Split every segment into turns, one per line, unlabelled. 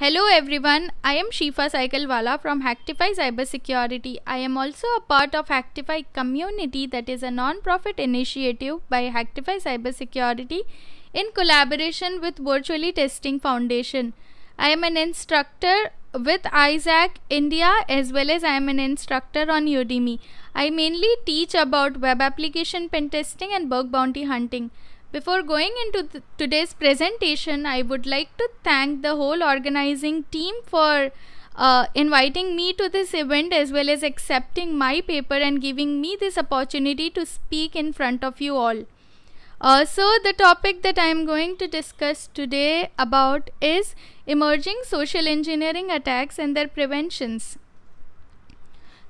Hello everyone, I am Shifa Cyclewala from Hacktify Cybersecurity. I am also a part of Hacktify community that is a non-profit initiative by Hacktify Cybersecurity in collaboration with Virtually Testing Foundation. I am an instructor with Isaac India as well as I am an instructor on Udemy. I mainly teach about web application pen testing and bug bounty hunting. Before going into th- today's presentation, I would like to thank the whole organizing team for uh, inviting me to this event as well as accepting my paper and giving me this opportunity to speak in front of you all. Uh, so the topic that I am going to discuss today about is emerging social engineering attacks and their preventions.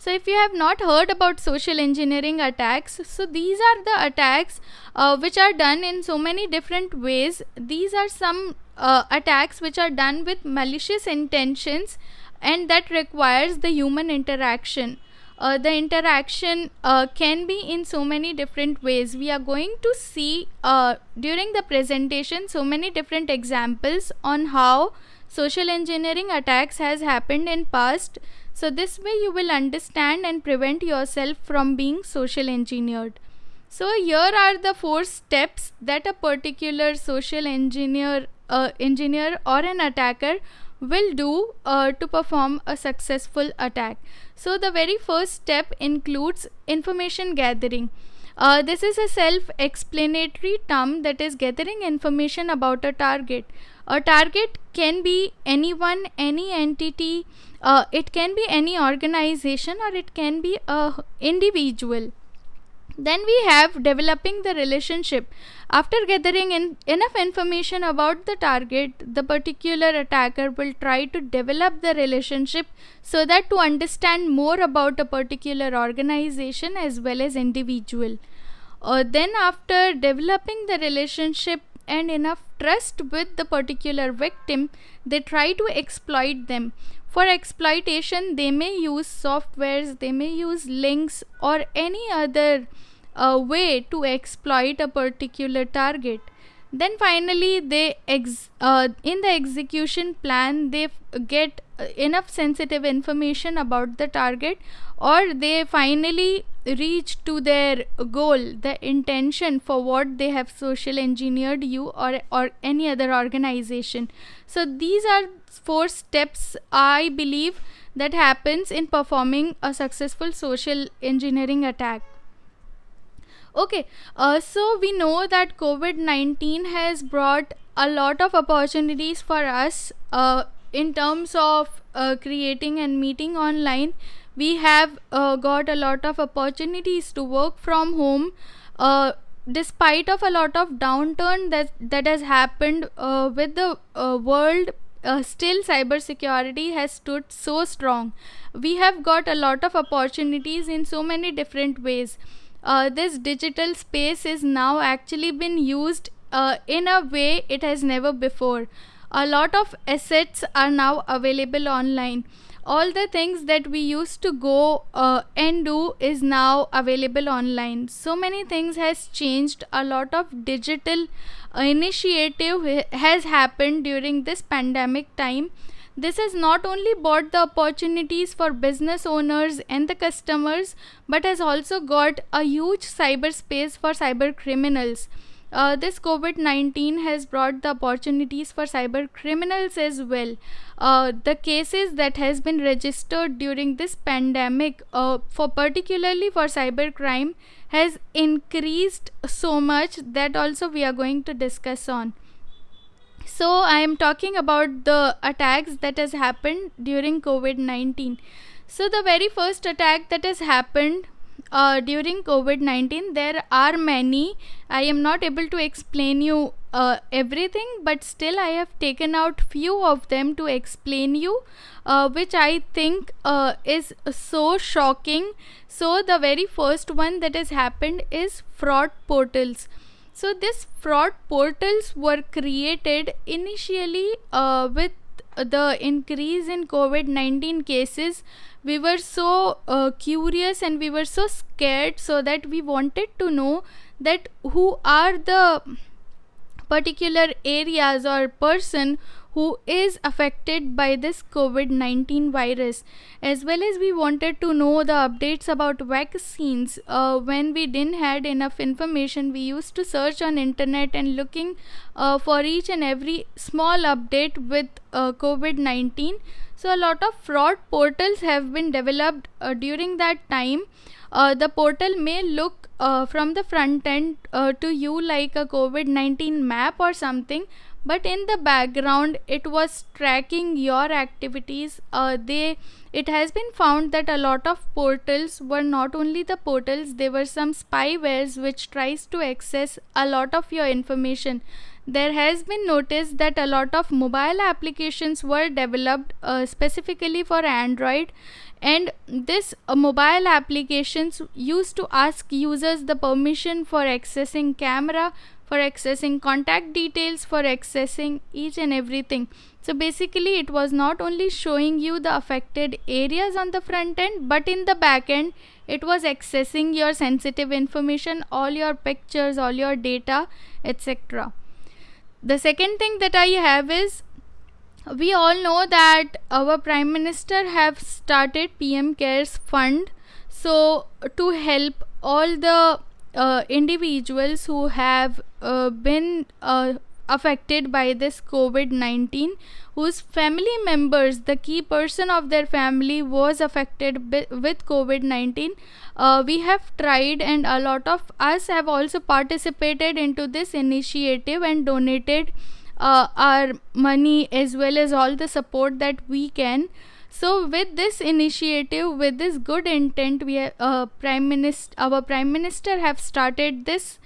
So, if you have not heard about social engineering attacks, so these are the attacks uh, which are done in so many different ways. These are some uh, attacks which are done with malicious intentions and that requires the human interaction. Uh, the interaction uh, can be in so many different ways. We are going to see uh, during the presentation so many different examples on how social engineering attacks has happened in past so this way you will understand and prevent yourself from being social engineered so here are the four steps that a particular social engineer uh, engineer or an attacker will do uh, to perform a successful attack so the very first step includes information gathering uh, this is a self explanatory term that is gathering information about a target a target can be anyone, any entity, uh, it can be any organization or it can be a individual. Then we have developing the relationship. After gathering in enough information about the target, the particular attacker will try to develop the relationship so that to understand more about a particular organization as well as individual. Uh, then after developing the relationship and enough trust with the particular victim, they try to exploit them. For exploitation, they may use softwares, they may use links, or any other uh, way to exploit a particular target then finally they ex- uh, in the execution plan they get uh, enough sensitive information about the target or they finally reach to their goal the intention for what they have social engineered you or or any other organization so these are four steps i believe that happens in performing a successful social engineering attack Okay, uh, so we know that COVID 19 has brought a lot of opportunities for us uh, in terms of uh, creating and meeting online. We have uh, got a lot of opportunities to work from home uh, despite of a lot of downturn that that has happened uh, with the uh, world uh, still security has stood so strong we have got a lot of opportunities in so many different ways uh, this digital space is now actually been used uh, in a way it has never before a lot of assets are now available online all the things that we used to go uh, and do is now available online so many things has changed a lot of digital uh, initiative eh, has happened during this pandemic time this has not only brought the opportunities for business owners and the customers, but has also got a huge cyberspace for cyber criminals. Uh, this COVID 19 has brought the opportunities for cyber criminals as well. Uh, the cases that has been registered during this pandemic, uh, for particularly for cyber crime, has increased so much that also we are going to discuss on so i am talking about the attacks that has happened during covid-19 so the very first attack that has happened uh, during covid-19 there are many i am not able to explain you uh, everything but still i have taken out few of them to explain you uh, which i think uh, is so shocking so the very first one that has happened is fraud portals so these fraud portals were created initially uh, with the increase in COVID 19 cases. We were so uh, curious and we were so scared, so that we wanted to know that who are the particular areas or person who is affected by this COVID 19 virus. As well as, we wanted to know the updates about vaccines. Uh, when we didn't had enough information, we used to search on internet and looking uh, for each and every small update with uh, COVID 19. So, a lot of fraud portals have been developed uh, during that time. Uh, the portal may look uh, from the front end to you like a COVID 19 map or something, but in the background it was tracking your activities uh, they it has been found that a lot of portals were not only the portals they were some spywares which tries to access a lot of your information there has been noticed that a lot of mobile applications were developed uh, specifically for android and this uh, mobile applications used to ask users the permission for accessing camera for accessing contact details, for accessing each and everything. So basically it was not only showing you the affected areas on the front end but in the back end it was accessing your sensitive information, all your pictures, all your data etc. The second thing that I have is we all know that our prime minister have started pm cares fund so to help all the uh, individuals who have uh, been uh, affected by this COVID 19, whose family members, the key person of their family, was affected with COVID 19. Uh, we have tried, and a lot of us have also participated into this initiative and donated uh, our money as well as all the support that we can so with this initiative, with this good intent, we have, uh, prime minister, our prime minister have started this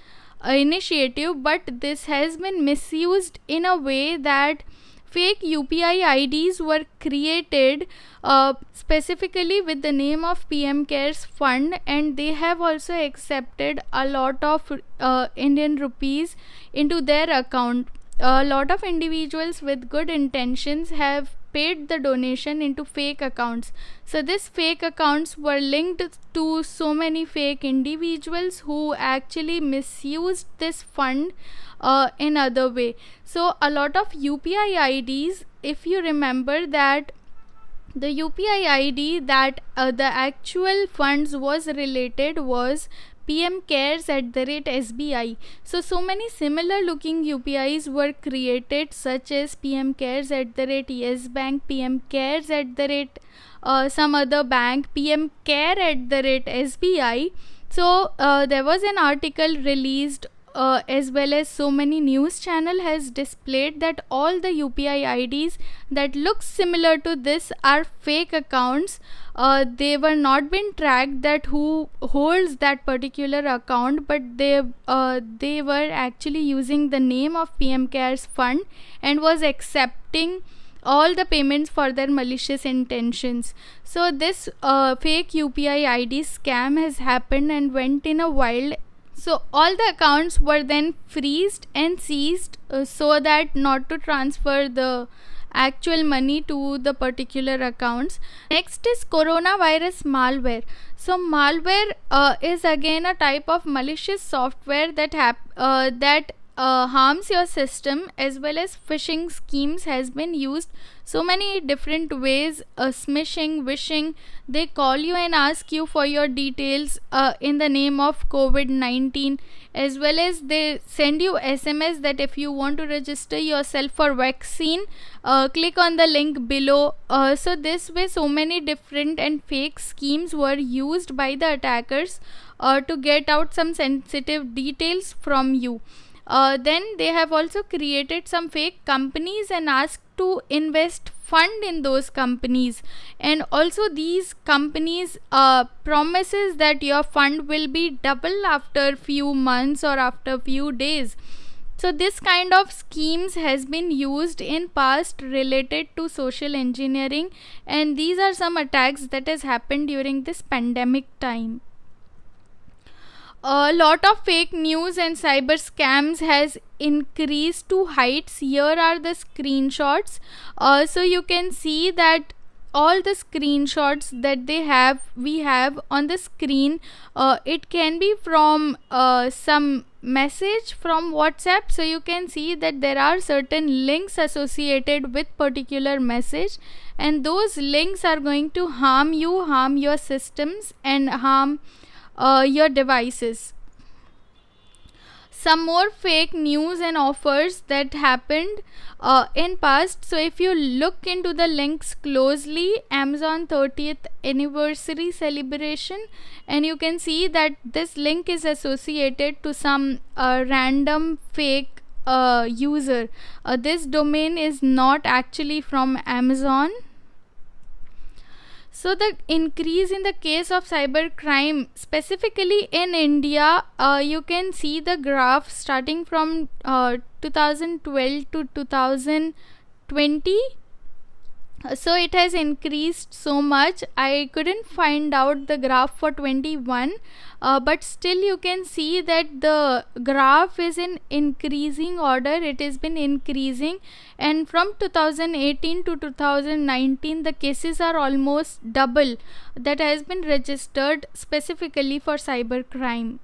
uh, initiative, but this has been misused in a way that fake UPI IDs were created uh, specifically with the name of PM Cares Fund, and they have also accepted a lot of uh, Indian rupees into their account. A lot of individuals with good intentions have paid the donation into fake accounts. So these fake accounts were linked to so many fake individuals who actually misused this fund uh, in other way. So a lot of UPI IDs, if you remember that the UPI ID that uh, the actual funds was related was pm cares at the rate sbi so so many similar looking upis were created such as pm cares at the rate yes bank pm cares at the rate uh, some other bank pm care at the rate sbi so uh, there was an article released uh, as well as so many news channel has displayed that all the UPI IDs that look similar to this are fake accounts. Uh, they were not been tracked that who holds that particular account, but they uh, they were actually using the name of PM Cares Fund and was accepting all the payments for their malicious intentions. So this uh, fake UPI ID scam has happened and went in a wild so all the accounts were then freezed and seized uh, so that not to transfer the actual money to the particular accounts. Next is coronavirus malware. So malware uh, is again a type of malicious software that hap- uh, that uh, harms your system as well as phishing schemes has been used so many different ways uh, smishing wishing they call you and ask you for your details uh, in the name of covid-19 as well as they send you sms that if you want to register yourself for vaccine uh, click on the link below uh, so this way so many different and fake schemes were used by the attackers uh, to get out some sensitive details from you uh, then they have also created some fake companies and asked to invest fund in those companies and also these companies uh, promises that your fund will be double after few months or after few days so this kind of schemes has been used in past related to social engineering and these are some attacks that has happened during this pandemic time a lot of fake news and cyber scams has increased to heights here are the screenshots uh, so you can see that all the screenshots that they have we have on the screen uh, it can be from uh, some message from whatsapp so you can see that there are certain links associated with particular message and those links are going to harm you harm your systems and harm uh, your devices some more fake news and offers that happened uh, in past so if you look into the links closely amazon 30th anniversary celebration and you can see that this link is associated to some uh, random fake uh, user uh, this domain is not actually from amazon so the increase in the case of cyber crime, specifically in India, uh, you can see the graph starting from uh, 2012 to 2020 so it has increased so much i couldn't find out the graph for 21 uh, but still you can see that the graph is in increasing order it has been increasing and from 2018 to 2019 the cases are almost double that has been registered specifically for cybercrime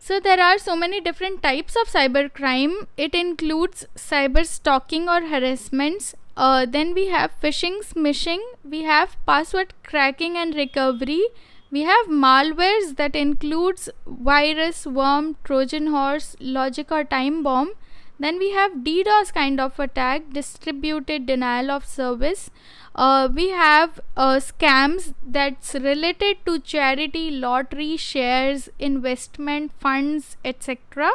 so there are so many different types of cybercrime. It includes cyber stalking or harassments, uh, then we have phishing, smishing, we have password cracking and recovery. We have malwares that includes virus, worm, Trojan horse, logic or time bomb. Then we have DDoS kind of attack, distributed denial of service. Uh, we have uh, scams that's related to charity, lottery, shares, investment funds, etc.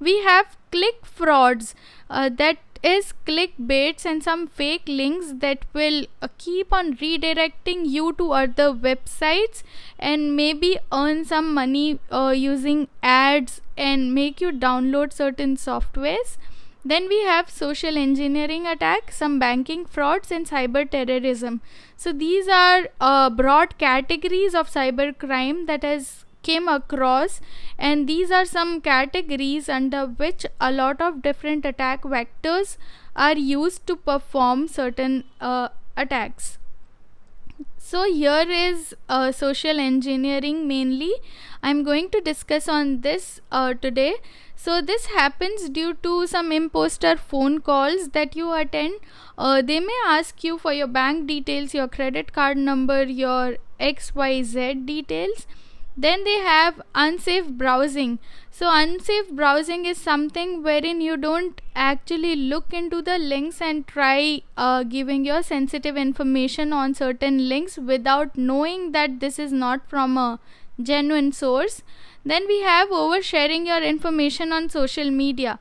We have click frauds uh, that is clickbaits and some fake links that will uh, keep on redirecting you to other websites and maybe earn some money uh, using ads and make you download certain softwares. Then we have social engineering attack, some banking frauds, and cyber terrorism. So these are uh, broad categories of cyber crime that has came across and these are some categories under which a lot of different attack vectors are used to perform certain uh, attacks so here is uh, social engineering mainly i'm going to discuss on this uh, today so this happens due to some imposter phone calls that you attend uh, they may ask you for your bank details your credit card number your xyz details then they have unsafe browsing so unsafe browsing is something wherein you don't actually look into the links and try uh, giving your sensitive information on certain links without knowing that this is not from a genuine source then we have oversharing your information on social media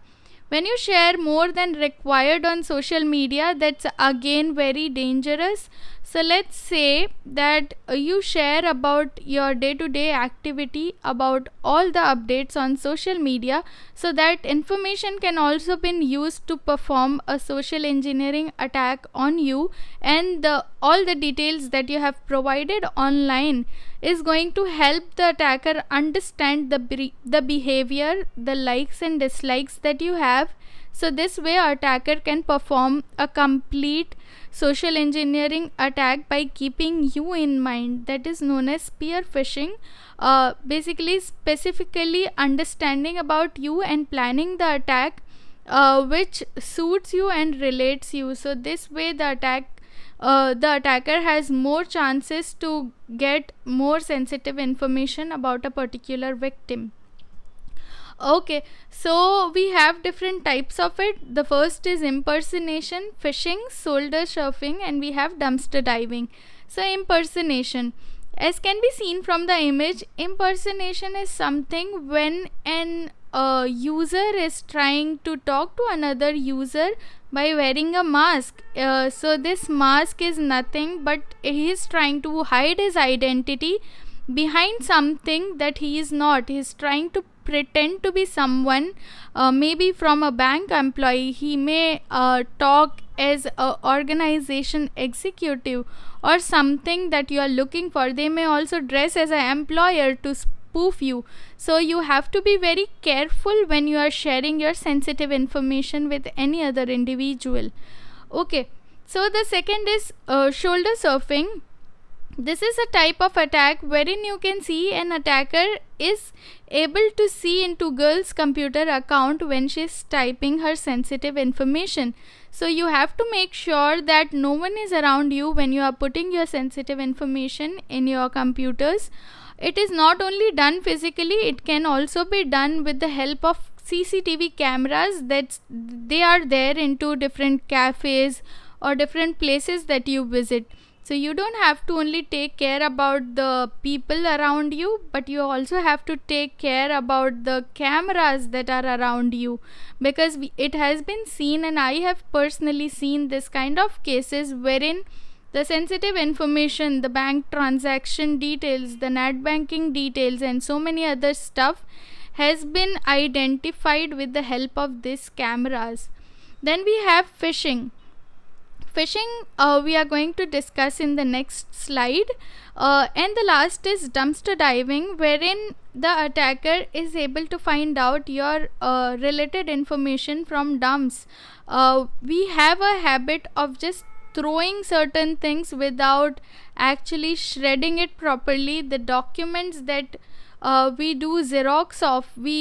when you share more than required on social media that's again very dangerous so let's say that uh, you share about your day-to-day activity about all the updates on social media so that information can also be used to perform a social engineering attack on you and the, all the details that you have provided online is going to help the attacker understand the, the behavior the likes and dislikes that you have so this way attacker can perform a complete social engineering attack by keeping you in mind that is known as spear phishing uh, basically specifically understanding about you and planning the attack uh, which suits you and relates you so this way the attack uh, the attacker has more chances to get more sensitive information about a particular victim okay so we have different types of it the first is impersonation fishing shoulder surfing and we have dumpster diving so impersonation as can be seen from the image impersonation is something when an uh, user is trying to talk to another user by wearing a mask. Uh, so, this mask is nothing but he is trying to hide his identity behind something that he is not. He is trying to pretend to be someone uh, maybe from a bank employee he may uh, talk as a organization executive or something that you are looking for they may also dress as an employer to spoof you so you have to be very careful when you are sharing your sensitive information with any other individual okay so the second is uh, shoulder surfing this is a type of attack wherein you can see an attacker is able to see into girl's computer account when she's typing her sensitive information. So you have to make sure that no one is around you when you are putting your sensitive information in your computers. It is not only done physically, it can also be done with the help of CCTV cameras that they are there into different cafes or different places that you visit. So you don't have to only take care about the people around you, but you also have to take care about the cameras that are around you because we, it has been seen, and I have personally seen this kind of cases wherein the sensitive information, the bank transaction details, the net banking details, and so many other stuff has been identified with the help of these cameras. Then we have phishing fishing uh, we are going to discuss in the next slide uh, and the last is dumpster diving wherein the attacker is able to find out your uh, related information from dumps uh, we have a habit of just throwing certain things without actually shredding it properly the documents that uh, we do xerox of we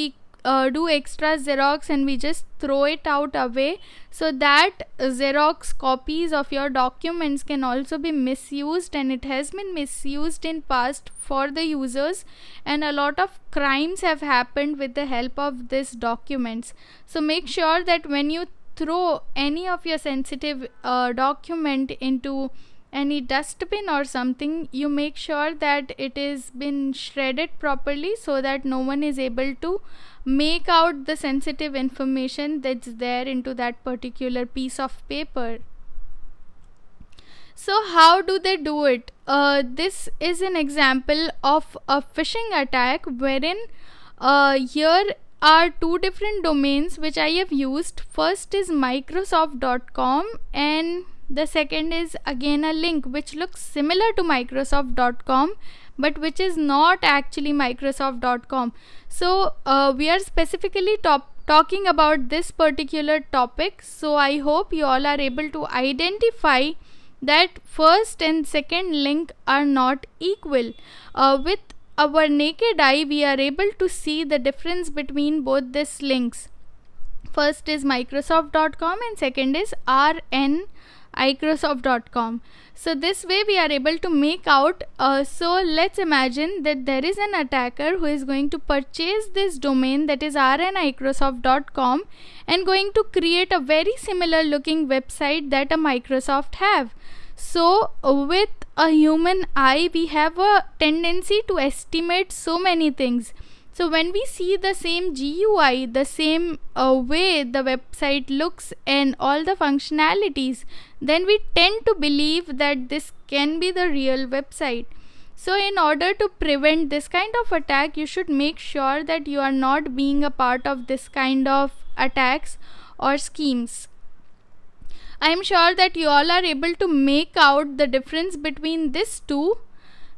uh, do extra xerox and we just throw it out away so that xerox copies of your documents can also be misused and it has been misused in past for the users and a lot of crimes have happened with the help of these documents so make sure that when you throw any of your sensitive uh, document into any dustbin or something you make sure that it is been shredded properly so that no one is able to make out the sensitive information that's there into that particular piece of paper so how do they do it uh, this is an example of a phishing attack wherein uh, here are two different domains which I have used. First is Microsoft.com and the second is again a link which looks similar to Microsoft.com but which is not actually Microsoft.com. So uh, we are specifically top talking about this particular topic. So I hope you all are able to identify that first and second link are not equal. Uh, with our naked eye, we are able to see the difference between both these links. First is Microsoft.com and second is RN Microsoft.com. So this way we are able to make out. Uh, so let's imagine that there is an attacker who is going to purchase this domain that is rnmicrosoft.com and going to create a very similar looking website that a Microsoft have. So with a human eye we have a tendency to estimate so many things so when we see the same GUI, the same uh, way the website looks and all the functionalities, then we tend to believe that this can be the real website. So in order to prevent this kind of attack, you should make sure that you are not being a part of this kind of attacks or schemes. I am sure that you all are able to make out the difference between these two.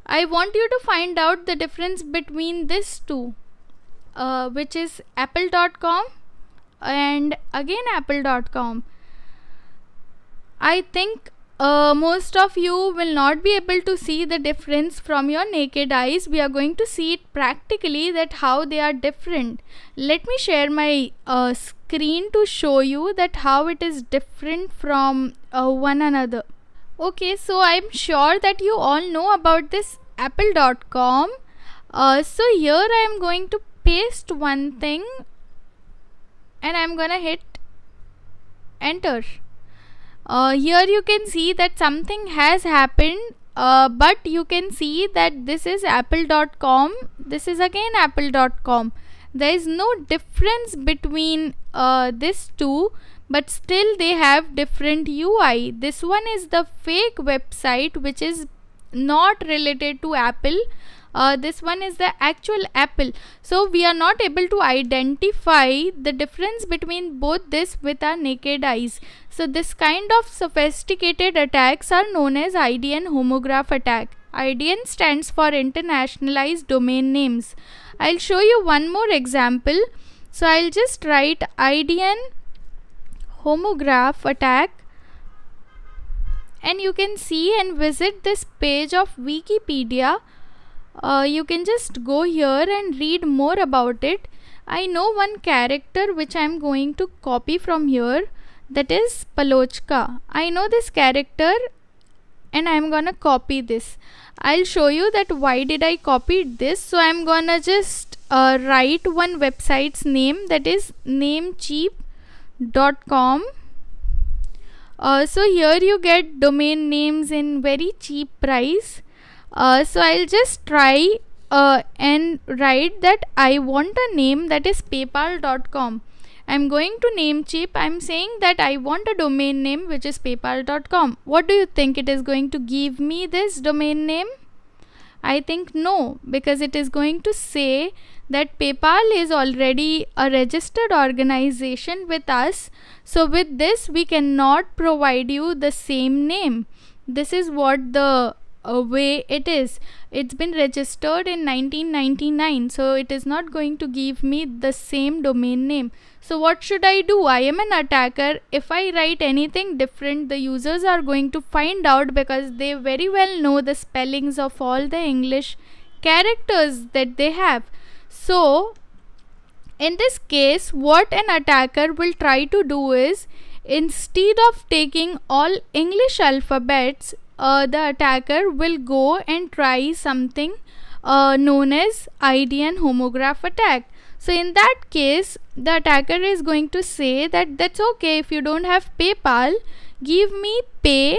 I want you to find out the difference between these two uh, which is apple.com and again apple.com i think uh, most of you will not be able to see the difference from your naked eyes we are going to see it practically that how they are different let me share my uh, screen to show you that how it is different from uh, one another okay so i'm sure that you all know about this apple.com uh, so here i am going to paste one thing and I'm gonna hit enter uh, here you can see that something has happened uh, but you can see that this is apple.com this is again apple.com there is no difference between uh, this two but still they have different UI this one is the fake website which is not related to Apple uh, this one is the actual apple so we are not able to identify the difference between both this with our naked eyes so this kind of sophisticated attacks are known as IDN homograph attack IDN stands for internationalized domain names I'll show you one more example so I'll just write IDN homograph attack and you can see and visit this page of Wikipedia uh, you can just go here and read more about it I know one character which I am going to copy from here that is Palochka I know this character and I'm gonna copy this I'll show you that why did I copy this so I'm gonna just uh, write one website's name that is namecheap.com uh, so here you get domain names in very cheap price uh, so I'll just try uh, and write that I want a name that is paypal.com I'm going to name cheap I'm saying that I want a domain name which is paypal.com what do you think it is going to give me this domain name I think no because it is going to say that PayPal is already a registered organization with us. So, with this, we cannot provide you the same name. This is what the way it is it's been registered in 1999 so it is not going to give me the same domain name so what should i do i am an attacker if i write anything different the users are going to find out because they very well know the spellings of all the english characters that they have so in this case what an attacker will try to do is instead of taking all english alphabets uh, the attacker will go and try something uh, known as ID and homograph attack. So in that case, the attacker is going to say that that's okay if you don't have PayPal, give me pay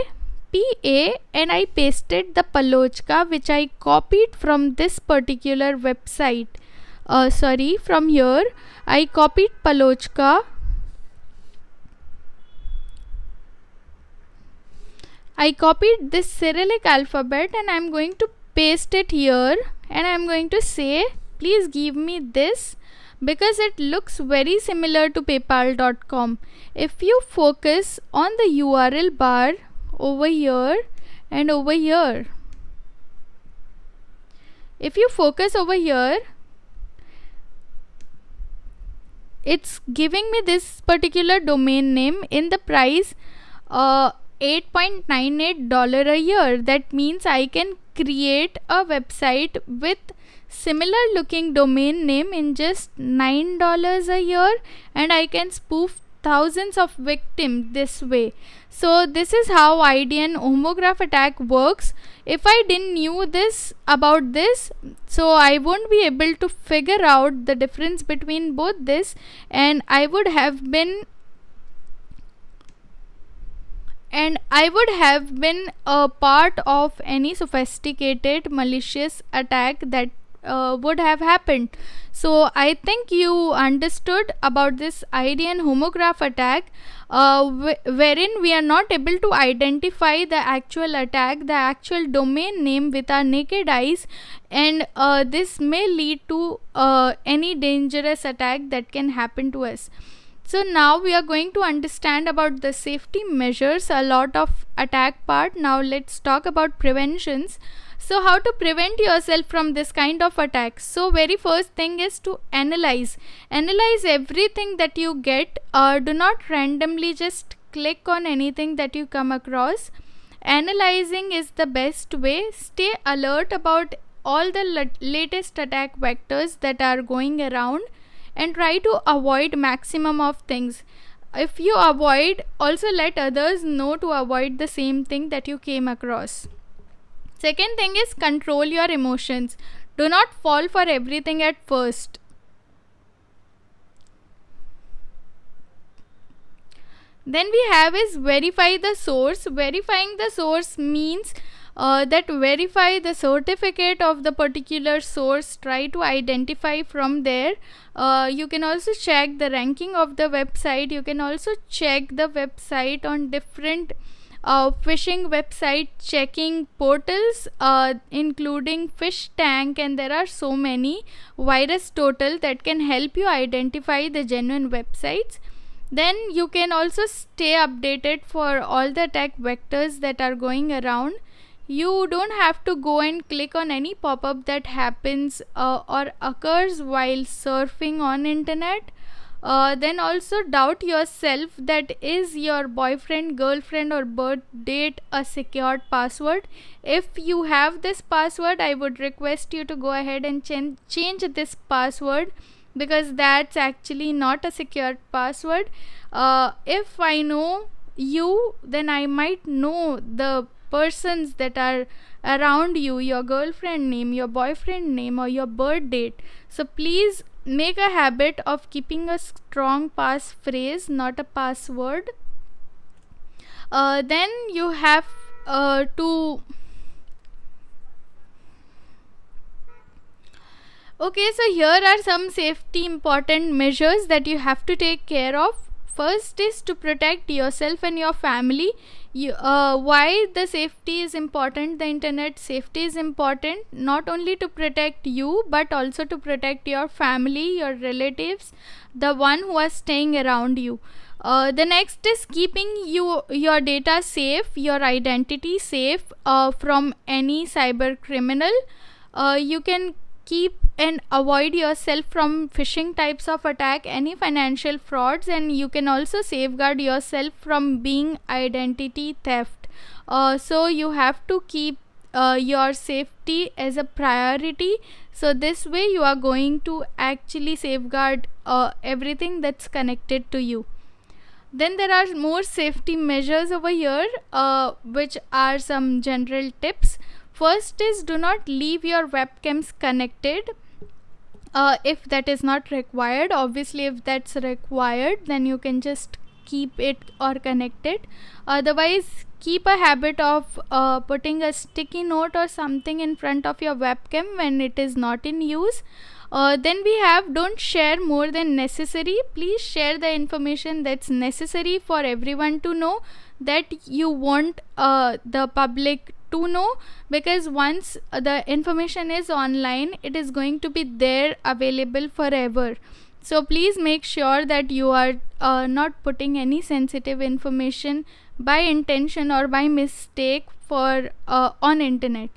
PA and I pasted the Palochka which I copied from this particular website. Uh, sorry, from here I copied Palochka I copied this Cyrillic alphabet and I'm going to paste it here and I'm going to say please give me this because it looks very similar to paypal.com. If you focus on the URL bar over here and over here. If you focus over here, it's giving me this particular domain name in the price uh, $8.98 a year. That means I can create a website with similar looking domain name in just $9 a year and I can spoof thousands of victims this way. So this is how IDN homograph attack works. If I didn't knew this about this, so I won't be able to figure out the difference between both this and I would have been and I would have been a part of any sophisticated malicious attack that uh, would have happened. So I think you understood about this ID and homograph attack, uh, wherein we are not able to identify the actual attack, the actual domain name with our naked eyes, and uh, this may lead to uh, any dangerous attack that can happen to us. So now we are going to understand about the safety measures, a lot of attack part. Now let's talk about preventions. So how to prevent yourself from this kind of attack? So very first thing is to analyze. Analyze everything that you get. Uh, do not randomly just click on anything that you come across. Analyzing is the best way. Stay alert about all the latest attack vectors that are going around and try to avoid maximum of things if you avoid also let others know to avoid the same thing that you came across second thing is control your emotions do not fall for everything at first then we have is verify the source verifying the source means uh, that verify the certificate of the particular source try to identify from there uh, you can also check the ranking of the website you can also check the website on different uh, website checking portals uh, including fish tank and there are so many virus total that can help you identify the genuine websites then you can also stay updated for all the attack vectors that are going around you don't have to go and click on any pop-up that happens uh, or occurs while surfing on internet uh, then also doubt yourself that is your boyfriend girlfriend or birth date a secured password if you have this password i would request you to go ahead and ch- change this password because that's actually not a secured password uh, if i know you then i might know the persons that are around you your girlfriend name your boyfriend name or your birth date so please make a habit of keeping a strong phrase, not a password uh, then you have uh, to okay so here are some safety important measures that you have to take care of First is to protect yourself and your family. You, uh, why the safety is important, the internet safety is important, not only to protect you, but also to protect your family, your relatives, the one who are staying around you. Uh, the next is keeping you your data safe, your identity safe uh, from any cyber criminal. Uh, you can keep and avoid yourself from phishing types of attack any financial frauds and you can also safeguard yourself from being identity theft uh, so you have to keep uh, your safety as a priority so this way you are going to actually safeguard uh, everything that's connected to you then there are more safety measures over here uh, which are some general tips First is do not leave your webcams connected uh, if that is not required. Obviously, if that's required, then you can just keep it or connect it. Otherwise, keep a habit of uh, putting a sticky note or something in front of your webcam when it is not in use. Uh, then we have don't share more than necessary. Please share the information that's necessary for everyone to know that you want uh, the public to know because once the information is online it is going to be there available forever so please make sure that you are uh, not putting any sensitive information by intention or by mistake for uh, on internet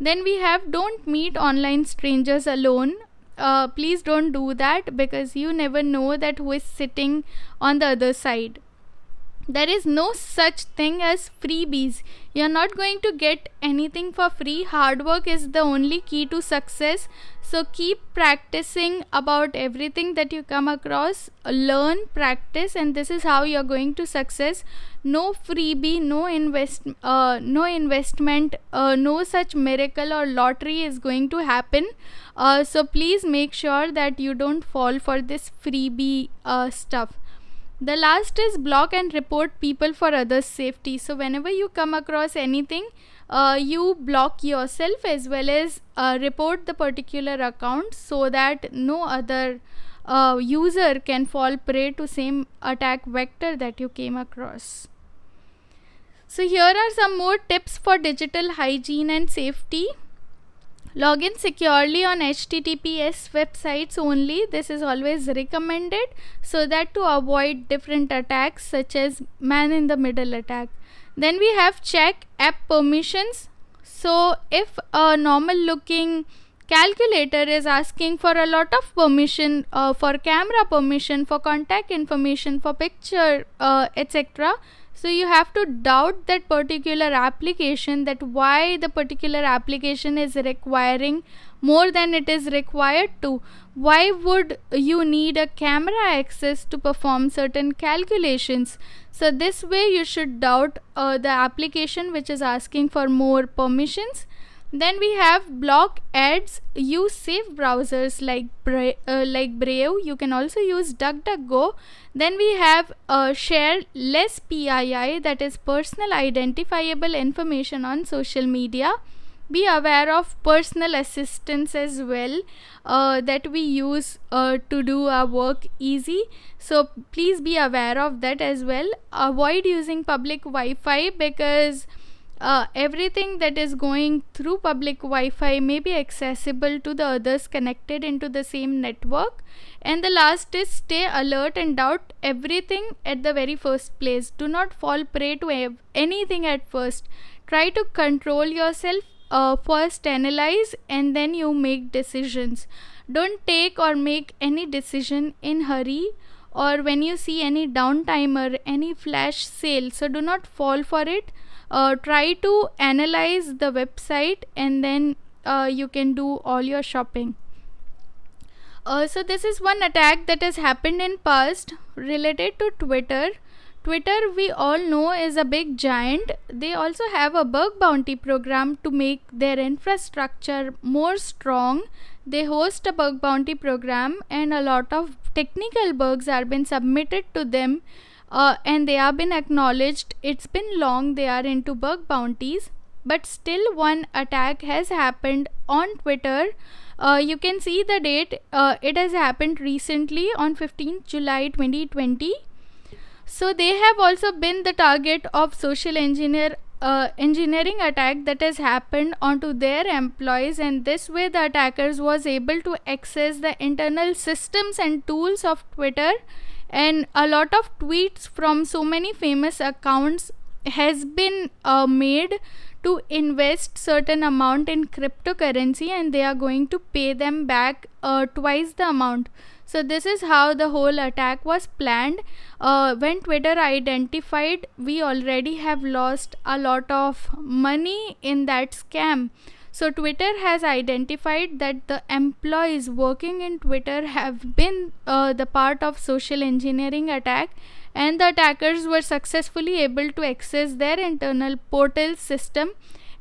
then we have don't meet online strangers alone uh, please don't do that because you never know that who is sitting on the other side there is no such thing as freebies you're not going to get anything for free hard work is the only key to success so keep practicing about everything that you come across learn practice and this is how you're going to success no freebie no invest uh, no investment uh, no such miracle or lottery is going to happen uh, so please make sure that you don't fall for this freebie uh, stuff the last is block and report people for others' safety. So, whenever you come across anything, uh, you block yourself as well as uh, report the particular account so that no other uh, user can fall prey to same attack vector that you came across. So, here are some more tips for digital hygiene and safety. Login securely on https websites only this is always recommended so that to avoid different attacks such as man in the middle attack then we have check app permissions so if a normal looking calculator is asking for a lot of permission uh, for camera permission for contact information for picture uh, etc so you have to doubt that particular application that why the particular application is requiring more than it is required to why would you need a camera access to perform certain calculations so this way you should doubt uh, the application which is asking for more permissions then we have block ads. Use safe browsers like Bra uh, like Brave. You can also use DuckDuckGo. Then we have uh, share less PII that is personal identifiable information on social media. Be aware of personal assistance as well uh, that we use uh, to do our work easy. So please be aware of that as well. Avoid using public Wi-Fi because uh, everything that is going through public Wi-Fi may be accessible to the others connected into the same network. And the last is stay alert and doubt everything at the very first place. Do not fall prey to anything at first. Try to control yourself uh, first, analyze, and then you make decisions. Don't take or make any decision in hurry or when you see any downtime or any flash sale. So do not fall for it uh, try to analyze the website and then uh, you can do all your shopping uh, so this is one attack that has happened in past related to twitter twitter we all know is a big giant they also have a bug bounty program to make their infrastructure more strong they host a bug bounty program and a lot of technical bugs are been submitted to them uh, and they have been acknowledged. It's been long they are into bug bounties, but still one attack has happened on Twitter. Uh, you can see the date. Uh, it has happened recently on 15th July 2020. So they have also been the target of social engineer uh, engineering attack that has happened onto their employees and this way the attackers was able to access the internal systems and tools of twitter and a lot of tweets from so many famous accounts has been uh, made to invest certain amount in cryptocurrency and they are going to pay them back uh, twice the amount so this is how the whole attack was planned uh, when twitter identified we already have lost a lot of money in that scam so Twitter has identified that the employees working in Twitter have been uh, the part of social engineering attack and the attackers were successfully able to access their internal portal system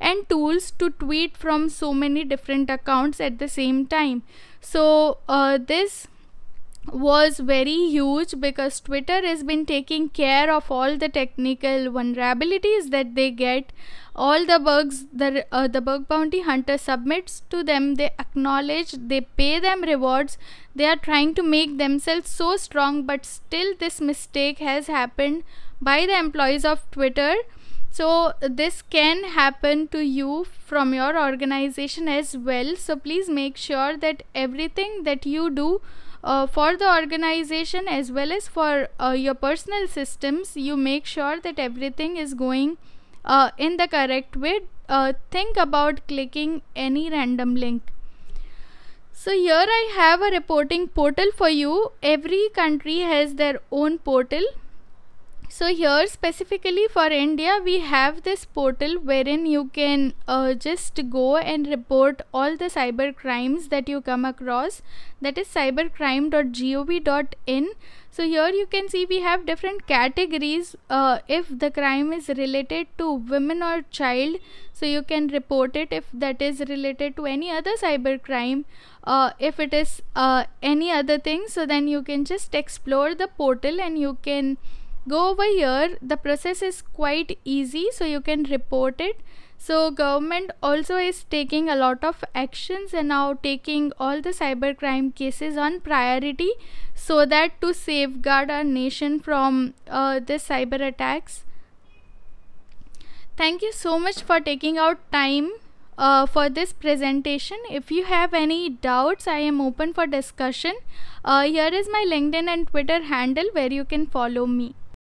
and tools to tweet from so many different accounts at the same time. So uh, this was very huge because Twitter has been taking care of all the technical vulnerabilities that they get. All the bugs the, uh, the bug bounty hunter submits to them, they acknowledge, they pay them rewards. They are trying to make themselves so strong, but still, this mistake has happened by the employees of Twitter. So, this can happen to you from your organization as well. So, please make sure that everything that you do uh, for the organization as well as for uh, your personal systems you make sure that everything is going uh, in the correct way uh, think about clicking any random link so here i have a reporting portal for you every country has their own portal so here specifically for india we have this portal wherein you can uh, just go and report all the cyber crimes that you come across that is cybercrime.gov.in so here you can see we have different categories uh, if the crime is related to women or child so you can report it if that is related to any other cyber crime uh, if it is uh, any other thing so then you can just explore the portal and you can go over here the process is quite easy so you can report it so government also is taking a lot of actions and now taking all the cybercrime cases on priority so that to safeguard our nation from uh, the cyber attacks thank you so much for taking out time uh, for this presentation. If you have any doubts, I am open for discussion. Uh, here is my LinkedIn and Twitter handle where you can follow me.